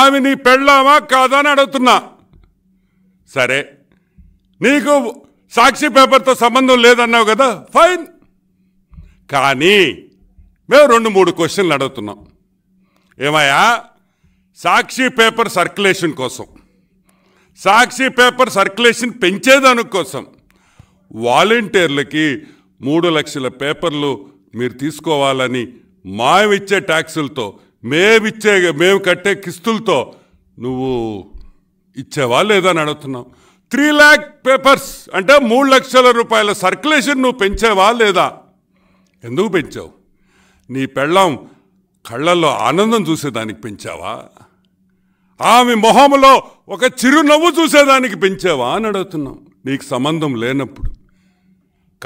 ఆమె నీ పెళ్ళామా కాదా అని అడుగుతున్నా సరే నీకు సాక్షి పేపర్తో సంబంధం లేదన్నావు కదా ఫైన్ కానీ మేము రెండు మూడు క్వశ్చన్లు అడుగుతున్నాం ఏమయ్యా సాక్షి పేపర్ సర్క్యులేషన్ కోసం సాక్షి పేపర్ సర్క్యులేషన్ పెంచేదాని కోసం వాలంటీర్లకి మూడు లక్షల పేపర్లు మీరు తీసుకోవాలని మాయమిచ్చే ట్యాక్సులతో మేమిచ్చే మేము కట్టే కిస్తులతో నువ్వు ఇచ్చేవా లేదని అడుగుతున్నావు త్రీ ల్యాక్ పేపర్స్ అంటే మూడు లక్షల రూపాయల సర్క్యులేషన్ నువ్వు పెంచేవా లేదా ఎందుకు పెంచావు నీ పెళ్ళం కళ్ళల్లో ఆనందం చూసేదానికి పెంచావా ఆమె మొహంలో ఒక చిరునవ్వు చూసేదానికి పెంచావా అని అడుగుతున్నాం నీకు సంబంధం లేనప్పుడు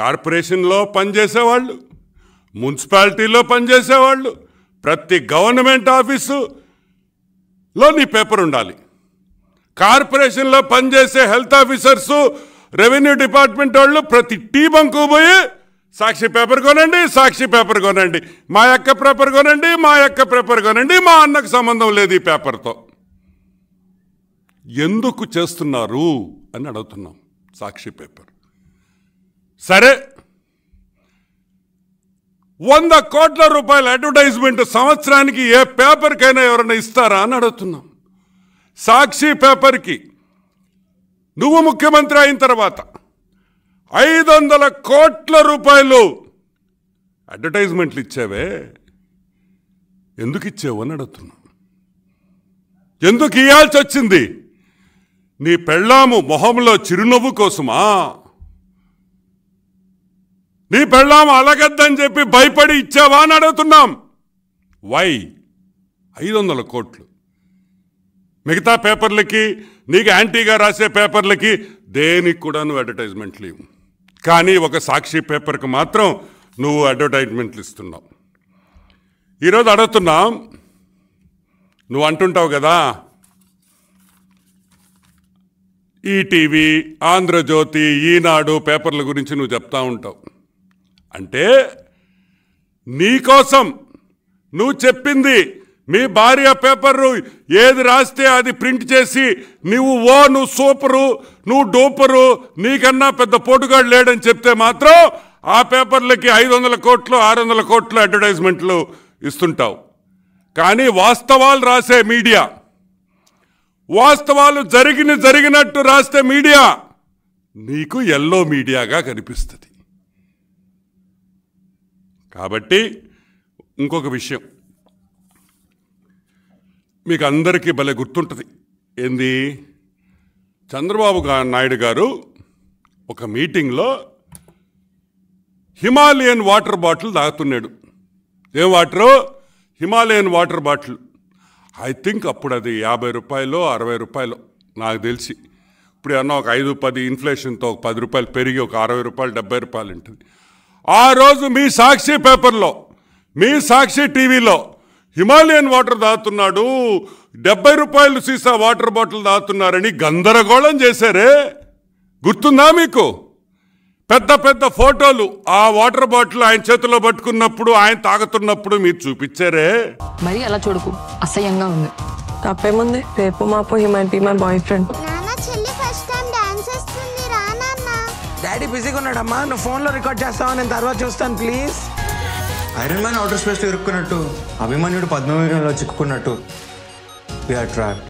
కార్పొరేషన్లో పనిచేసేవాళ్ళు మున్సిపాలిటీలో పనిచేసేవాళ్ళు ప్రతి గవర్నమెంట్ ఆఫీసులో నీ పేపర్ ఉండాలి కార్పొరేషన్లో పనిచేసే హెల్త్ ఆఫీసర్సు రెవెన్యూ డిపార్ట్మెంట్ వాళ్ళు ప్రతి టీ బంకు పోయి సాక్షి పేపర్ కొనండి సాక్షి పేపర్ కొనండి మా యొక్క పేపర్ కొనండి మా యొక్క పేపర్ కొనండి మా అన్నకు సంబంధం లేదు ఈ పేపర్తో ఎందుకు చేస్తున్నారు అని అడుగుతున్నాం సాక్షి పేపర్ సరే వంద కోట్ల రూపాయల అడ్వర్టైజ్మెంట్ సంవత్సరానికి ఏ పేపర్కైనా ఎవరైనా ఇస్తారా అని అడుగుతున్నాం సాక్షి పేపర్కి నువ్వు ముఖ్యమంత్రి అయిన తర్వాత ఐదు వందల కోట్ల రూపాయలు అడ్వర్టైజ్మెంట్లు ఇచ్చావే ఎందుకు ఇచ్చావు అని అడుగుతున్నాం ఎందుకు ఇవ్వాల్సి వచ్చింది నీ పెళ్ళాము మొహంలో చిరునవ్వు కోసమా నీ పెళ్ళాం అలగద్దని చెప్పి భయపడి ఇచ్చావా అని అడుగుతున్నాం వై ఐదు వందల కోట్లు మిగతా పేపర్లకి నీకు యాంటీగా రాసే పేపర్లకి దేనికి కూడా నువ్వు అడ్వర్టైజ్మెంట్ లేవు కానీ ఒక సాక్షి పేపర్కి మాత్రం నువ్వు అడ్వర్టైజ్మెంట్లు ఇస్తున్నావు ఈరోజు అడుగుతున్నాం నువ్వు అంటుంటావు కదా ఈటీవీ ఆంధ్రజ్యోతి ఈనాడు పేపర్ల గురించి నువ్వు చెప్తా ఉంటావు అంటే నీకోసం నువ్వు చెప్పింది మీ భార్య పేపరు ఏది రాస్తే అది ప్రింట్ చేసి నువ్వు ఓ నువ్వు సూపరు నువ్వు డూపరు నీకన్నా పెద్ద పోటుగాడు లేడని చెప్తే మాత్రం ఆ పేపర్లకి ఐదు వందల కోట్లు ఆరు వందల కోట్లు అడ్వర్టైజ్మెంట్లు ఇస్తుంటావు కానీ వాస్తవాలు రాసే మీడియా వాస్తవాలు జరిగిన జరిగినట్టు రాస్తే మీడియా నీకు ఎల్లో మీడియాగా కనిపిస్తుంది కాబట్టి ఇంకొక విషయం మీకు అందరికీ భలే గుర్తుంటుంది ఏంది చంద్రబాబు నాయుడు గారు ఒక మీటింగ్లో హిమాలయన్ వాటర్ బాటిల్ తాగుతున్నాడు ఏం water Himalayan water bottle I think అప్పుడు అది యాభై రూపాయలు అరవై రూపాయలు నాకు తెలిసి ఇప్పుడు ఏమన్నా ఒక ఐదు పది ఇన్ఫ్లేషన్తో ఒక పది రూపాయలు పెరిగి ఒక అరవై రూపాయలు డెబ్బై రూపాయలు ఉంటుంది ఆ రోజు మీ సాక్షి పేపర్లో మీ సాక్షి టీవీలో హిమాలయన్ వాటర్ దాతున్నాడు డెబ్బై రూపాయలు సీసా వాటర్ బాటిల్ దాతున్నారని గందరగోళం చేశారే గుర్తుందా మీకు పెద్ద పెద్ద ఫోటోలు ఆ వాటర్ బాటిల్ ఆయన చేతిలో పట్టుకున్నప్పుడు ఆయన తాగుతున్నప్పుడు మీరు చూపించారే మరి అలా చూడకు అసహ్యంగా ఉంది తప్పేముంది రేపు మాపో హిమాన్ మై బాయ్ ఫ్రెండ్ డాడీ బిజీగా ఉన్నాడమ్మా నువ్వు ఫోన్లో రికార్డ్ చేస్తావా నేను తర్వాత చూస్తాను please Iron Man outer space ఇరుక్కున్నట్టు అభిమన్యుడు పద్మవీరంలో చిక్కుకున్నట్టు ఆర్ ట్రాక్